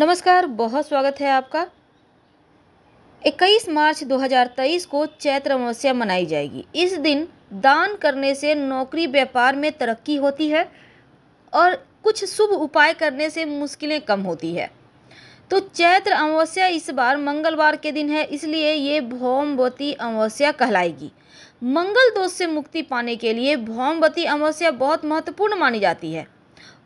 नमस्कार बहुत स्वागत है आपका 21 मार्च 2023 को चैत्र अमावस्या मनाई जाएगी इस दिन दान करने से नौकरी व्यापार में तरक्की होती है और कुछ शुभ उपाय करने से मुश्किलें कम होती है तो चैत्र अमावस्या इस बार मंगलवार के दिन है इसलिए ये भौमवती अमावस्या कहलाएगी मंगल दोष से मुक्ति पाने के लिए भौमवती अमावस्या बहुत महत्वपूर्ण मानी जाती है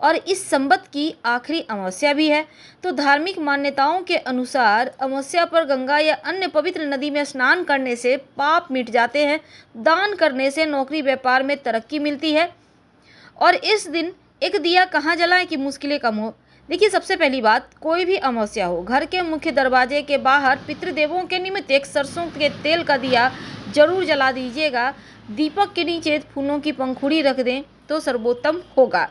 और इस संबत की आखिरी अमावस्या भी है तो धार्मिक मान्यताओं के अनुसार अमावस्या पर गंगा या अन्य पवित्र नदी में स्नान करने से पाप मिट जाते हैं दान करने से नौकरी व्यापार में तरक्की मिलती है और इस दिन एक दिया कहाँ जलाएं कि मुश्किलें कम हो देखिए सबसे पहली बात कोई भी अमावस्या हो घर के मुख्य दरवाजे के बाहर पितृदेवों के निमित्त एक सरसों के तेल का दिया जरूर जला दीजिएगा दीपक के नीचे फूलों की पंखुड़ी रख दें तो सर्वोत्तम होगा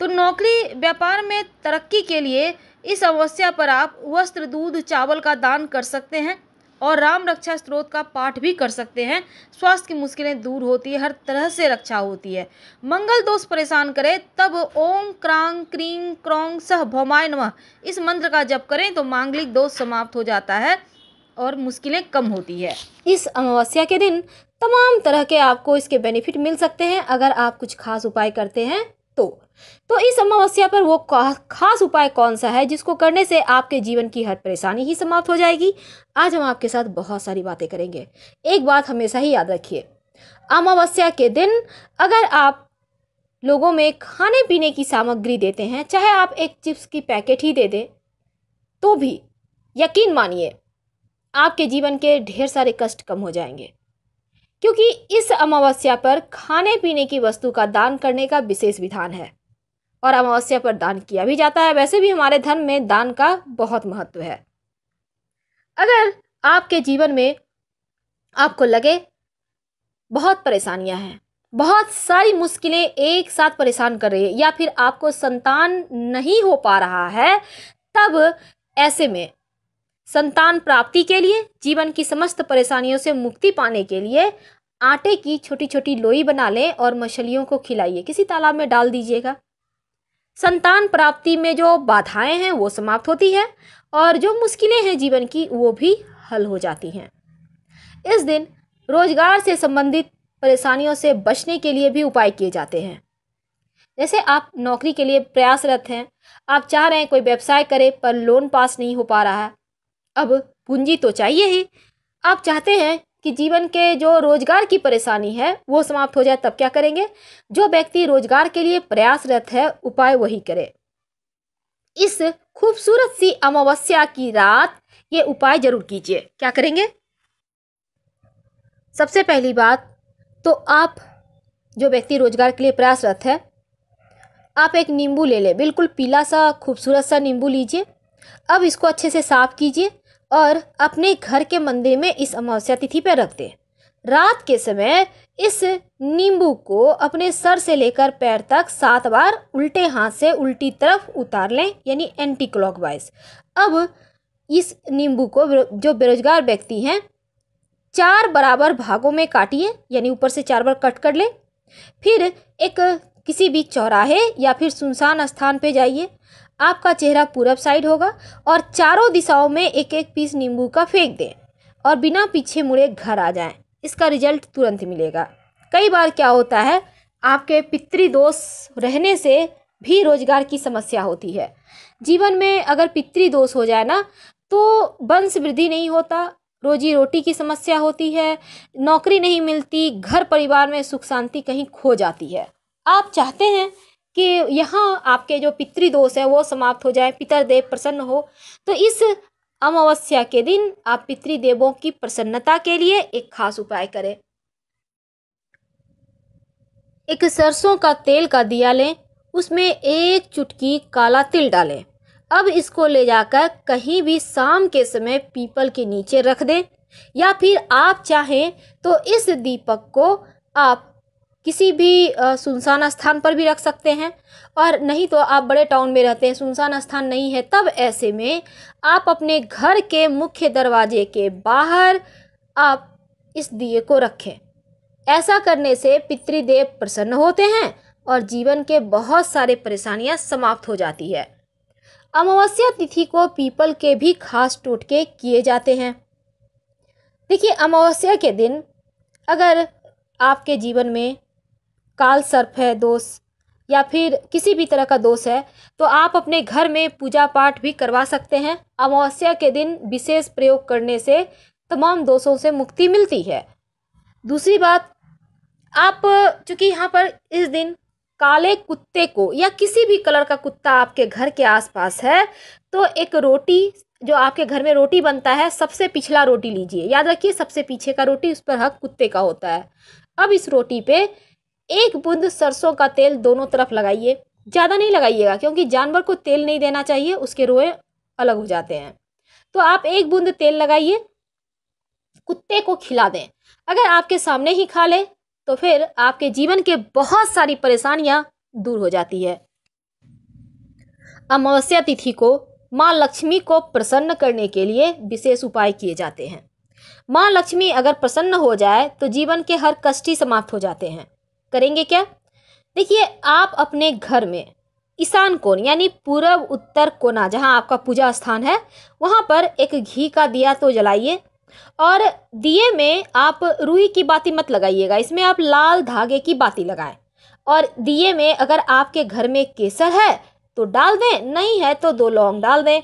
तो नौकरी व्यापार में तरक्की के लिए इस अवस्या पर आप वस्त्र दूध चावल का दान कर सकते हैं और राम रक्षा स्रोत का पाठ भी कर सकते हैं स्वास्थ्य की मुश्किलें दूर होती है हर तरह से रक्षा होती है मंगल दोष परेशान करे तब ओम क्रांग क्रीं क्रोंग सह भौमाय नम इस मंत्र का जप करें तो मांगलिक दोष समाप्त हो जाता है और मुश्किलें कम होती है इस अमावस्या के दिन तमाम तरह के आपको इसके बेनिफिट मिल सकते हैं अगर आप कुछ खास उपाय करते हैं तो तो इस अमावस्या पर वो खास उपाय कौन सा है जिसको करने से आपके जीवन की हर परेशानी ही समाप्त हो जाएगी आज हम आपके साथ बहुत सारी बातें करेंगे एक बात हमेशा ही याद रखिए अमावस्या के दिन अगर आप लोगों में खाने पीने की सामग्री देते हैं चाहे आप एक चिप्स की पैकेट ही दे दें तो भी यकीन मानिए आपके जीवन के ढेर सारे कष्ट कम हो जाएंगे क्योंकि इस अमावस्या पर खाने पीने की वस्तु का दान करने का विशेष विधान है और अमावस्या पर दान किया भी जाता है वैसे भी हमारे धर्म में दान का बहुत महत्व है अगर आपके जीवन में आपको लगे बहुत परेशानियां हैं बहुत सारी मुश्किलें एक साथ परेशान कर रही है या फिर आपको संतान नहीं हो पा रहा है तब ऐसे में संतान प्राप्ति के लिए जीवन की समस्त परेशानियों से मुक्ति पाने के लिए आटे की छोटी छोटी लोई बना लें और मछलियों को खिलाइए किसी तालाब में डाल दीजिएगा संतान प्राप्ति में जो बाधाएं हैं वो समाप्त होती है और जो मुश्किलें हैं जीवन की वो भी हल हो जाती हैं इस दिन रोजगार से संबंधित परेशानियों से बचने के लिए भी उपाय किए जाते हैं जैसे आप नौकरी के लिए प्रयासरत हैं आप चाह रहे हैं कोई व्यवसाय करें पर लोन पास नहीं हो पा रहा है अब पूंजी तो चाहिए ही आप चाहते हैं कि जीवन के जो रोजगार की परेशानी है वो समाप्त हो जाए तब क्या करेंगे जो व्यक्ति रोजगार के लिए प्रयासरत है उपाय वही करे इस खूबसूरत सी अमावस्या की रात ये उपाय जरूर कीजिए क्या करेंगे सबसे पहली बात तो आप जो व्यक्ति रोजगार के लिए प्रयासरत है आप एक नींबू ले लें बिल्कुल पीला सा खूबसूरत सा नींबू लीजिए अब इसको अच्छे से साफ कीजिए और अपने घर के मंदिर में इस अमावस्या तिथि पर रख दें रात के समय इस नींबू को अपने सर से लेकर पैर तक सात बार उल्टे हाथ से उल्टी तरफ उतार लें यानी एंटी क्लॉक अब इस नींबू को जो बेरोजगार व्यक्ति हैं चार बराबर भागों में काटिए यानी ऊपर से चार बार कट कर लें फिर एक किसी भी चौराहे या फिर सुनसान स्थान पे जाइए आपका चेहरा पूरब साइड होगा और चारों दिशाओं में एक एक पीस नींबू का फेंक दें और बिना पीछे मुड़े घर आ जाएं इसका रिजल्ट तुरंत मिलेगा कई बार क्या होता है आपके पितृदोष रहने से भी रोजगार की समस्या होती है जीवन में अगर पितृदोष हो जाए ना तो वंश वृद्धि नहीं होता रोजी रोटी की समस्या होती है नौकरी नहीं मिलती घर परिवार में सुख शांति कहीं खो जाती है आप चाहते हैं कि यहाँ आपके जो पितृदोष है वो समाप्त हो जाए पितरदेव प्रसन्न हो तो इस अमावस्या के दिन आप पितृदेवों की प्रसन्नता के लिए एक खास उपाय करें एक सरसों का तेल का दिया लें उसमें एक चुटकी काला तिल डालें अब इसको ले जाकर कहीं भी शाम के समय पीपल के नीचे रख दें या फिर आप चाहें तो इस दीपक को आप किसी भी सुनसान स्थान पर भी रख सकते हैं और नहीं तो आप बड़े टाउन में रहते हैं सुनसान स्थान नहीं है तब ऐसे में आप अपने घर के मुख्य दरवाजे के बाहर आप इस दिए को रखें ऐसा करने से पितृदेव प्रसन्न होते हैं और जीवन के बहुत सारे परेशानियां समाप्त हो जाती है अमावस्या तिथि को पीपल के भी खास टोटके किए जाते हैं देखिए अमावस्या के दिन अगर आपके जीवन में काल सर्प है दोष या फिर किसी भी तरह का दोष है तो आप अपने घर में पूजा पाठ भी करवा सकते हैं अमावस्या के दिन विशेष प्रयोग करने से तमाम दोषों से मुक्ति मिलती है दूसरी बात आप चूँकि यहाँ पर इस दिन काले कुत्ते को या किसी भी कलर का कुत्ता आपके घर के आसपास है तो एक रोटी जो आपके घर में रोटी बनता है सबसे पिछला रोटी लीजिए याद रखिए सबसे पीछे का रोटी उस पर हक कुत्ते का होता है अब इस रोटी पे एक बूंद सरसों का तेल दोनों तरफ लगाइए ज़्यादा नहीं लगाइएगा क्योंकि जानवर को तेल नहीं देना चाहिए उसके रोए अलग हो जाते हैं तो आप एक बूंद तेल लगाइए कुत्ते को खिला दें अगर आपके सामने ही खा ले तो फिर आपके जीवन के बहुत सारी परेशानियां दूर हो जाती है अमावस्या तिथि को माँ लक्ष्मी को प्रसन्न करने के लिए विशेष उपाय किए जाते हैं माँ लक्ष्मी अगर प्रसन्न हो जाए तो जीवन के हर कष्ट ही समाप्त हो जाते हैं करेंगे क्या देखिए आप अपने घर में ईशान कोण यानी पूर्व उत्तर कोना जहाँ आपका पूजा स्थान है वहाँ पर एक घी का दिया तो जलाइए और दिए में आप रुई की बाती मत लगाइएगा इसमें आप लाल धागे की बाती लगाएं और दिए में अगर आपके घर में केसर है तो डाल दें नहीं है तो दो लौंग डाल दें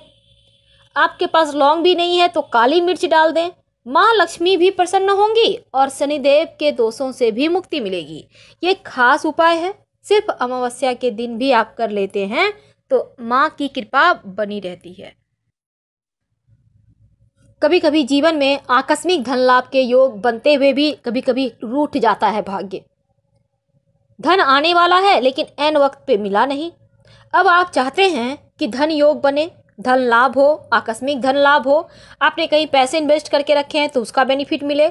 आपके पास लौंग भी नहीं है तो काली मिर्च डाल दें माँ लक्ष्मी भी प्रसन्न होंगी और शनिदेव के दोषों से भी मुक्ति मिलेगी ये खास उपाय है सिर्फ अमावस्या के दिन भी आप कर लेते हैं तो माँ की कृपा बनी रहती है कभी कभी जीवन में आकस्मिक धन लाभ के योग बनते हुए भी कभी कभी रूठ जाता है भाग्य धन आने वाला है लेकिन एन वक्त पे मिला नहीं अब आप चाहते हैं कि धन योग बने धन लाभ हो आकस्मिक धन लाभ हो आपने कहीं पैसे इन्वेस्ट करके रखे हैं तो उसका बेनिफिट मिले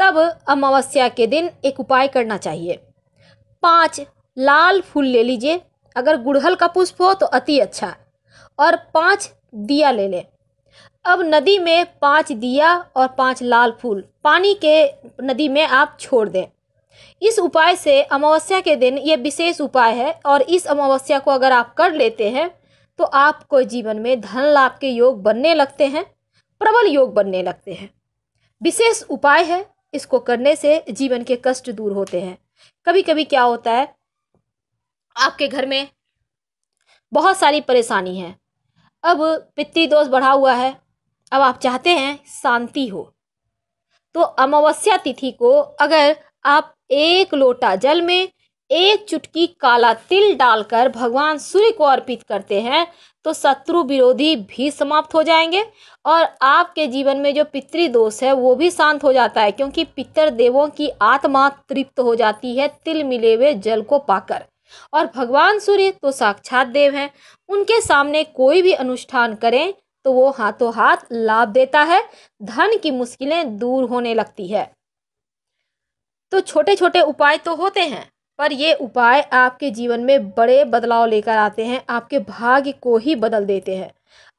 तब अमावस्या के दिन एक उपाय करना चाहिए पाँच लाल फूल ले लीजिए अगर गुड़हल का पुष्प हो तो अति अच्छा और पाँच दिया ले लें अब नदी में पाँच दिया और पाँच लाल फूल पानी के नदी में आप छोड़ दें इस उपाय से अमावस्या के दिन यह विशेष उपाय है और इस अमावस्या को अगर आप कर लेते हैं तो आपको जीवन में धन लाभ के योग बनने लगते हैं प्रबल योग बनने लगते हैं विशेष उपाय है इसको करने से जीवन के कष्ट दूर होते हैं कभी कभी क्या होता है आपके घर में बहुत सारी परेशानी है अब पितृदोष बढ़ा हुआ है अब आप चाहते हैं शांति हो तो अमावस्या तिथि को अगर आप एक लोटा जल में एक चुटकी काला तिल डालकर भगवान सूर्य को अर्पित करते हैं तो शत्रु विरोधी भी समाप्त हो जाएंगे और आपके जीवन में जो पितृदोष है वो भी शांत हो जाता है क्योंकि पितर देवों की आत्मा तृप्त हो जाती है तिल मिले हुए जल को पाकर और भगवान सूर्य तो साक्षात देव हैं उनके सामने कोई भी अनुष्ठान करें तो वो हाथों हाथ लाभ देता है धन की मुश्किलें दूर होने लगती है तो छोटे छोटे उपाय तो होते हैं पर ये उपाय आपके जीवन में बड़े बदलाव लेकर आते हैं आपके भाग्य को ही बदल देते हैं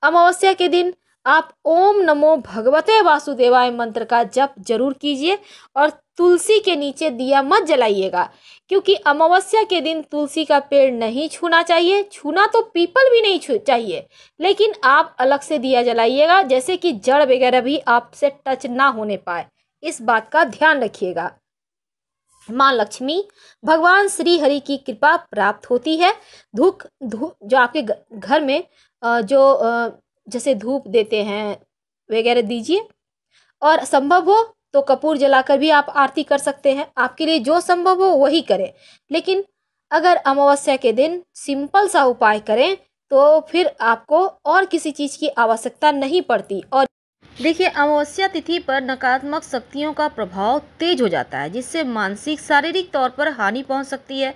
अमावस्या के दिन आप ओम नमो भगवते वासुदेवाय मंत्र का जप जरूर कीजिए और तुलसी के नीचे दिया मत जलाइएगा क्योंकि अमावस्या के दिन तुलसी का पेड़ नहीं छूना चाहिए छूना तो पीपल भी नहीं छू चाहिए लेकिन आप अलग से दिया जलाइएगा जैसे कि जड़ वगैरह भी आपसे टच ना होने पाए इस बात का ध्यान रखिएगा माँ लक्ष्मी भगवान श्री हरि की कृपा प्राप्त होती है धूप धूप जो आपके घर में जो जैसे धूप देते हैं वगैरह दीजिए और संभव हो तो कपूर जलाकर भी आप आरती कर सकते हैं आपके लिए जो संभव हो वही करें लेकिन अगर अमावस्या के दिन सिंपल सा उपाय करें तो फिर आपको और किसी चीज़ की आवश्यकता नहीं पड़ती और देखिए अमावस्या तिथि पर नकारात्मक शक्तियों का प्रभाव तेज हो जाता है जिससे मानसिक शारीरिक तौर पर हानि पहुंच सकती है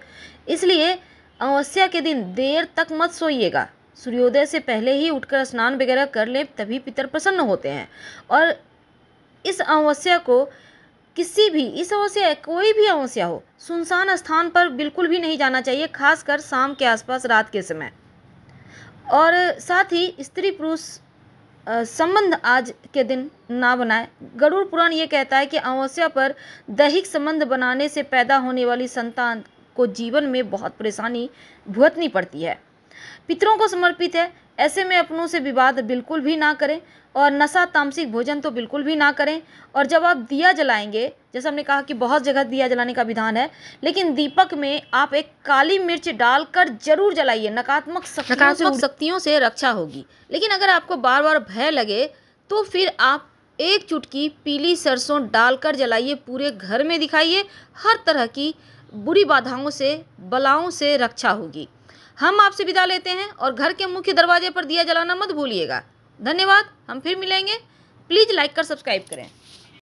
इसलिए अमावस्या के दिन देर तक मत सोइएगा सूर्योदय से पहले ही उठकर स्नान वगैरह कर लें तभी पितर प्रसन्न होते हैं और इस अमावस्या को किसी भी इस अवस्या कोई भी अमावस्या हो सुनसान स्थान पर बिल्कुल भी नहीं जाना चाहिए खासकर शाम के आसपास रात के समय और साथ ही स्त्री पुरुष संबंध आज के दिन ना बनाए गरुड़ पुराण ये कहता है कि अमावस्या पर दैहिक संबंध बनाने से पैदा होने वाली संतान को जीवन में बहुत परेशानी भुगतनी पड़ती है पितरों को समर्पित है ऐसे में अपनों से विवाद बिल्कुल भी ना करें और नशा तामसिक भोजन तो बिल्कुल भी ना करें और जब आप दिया जलाएंगे जैसे हमने कहा कि बहुत जगह दिया जलाने का विधान है लेकिन दीपक में आप एक काली मिर्च डालकर जरूर जलाइए नकारात्मक नकारात्मक शक्तियों से रक्षा होगी लेकिन अगर आपको बार बार भय लगे तो फिर आप एक चुटकी पीली सरसों डालकर जलाइए पूरे घर में दिखाइए हर तरह की बुरी बाधाओं से बलाओं से रक्षा होगी हम आपसे विदा लेते हैं और घर के मुख्य दरवाजे पर दिया जलाना मत भूलिएगा धन्यवाद हम फिर मिलेंगे प्लीज़ लाइक कर सब्सक्राइब करें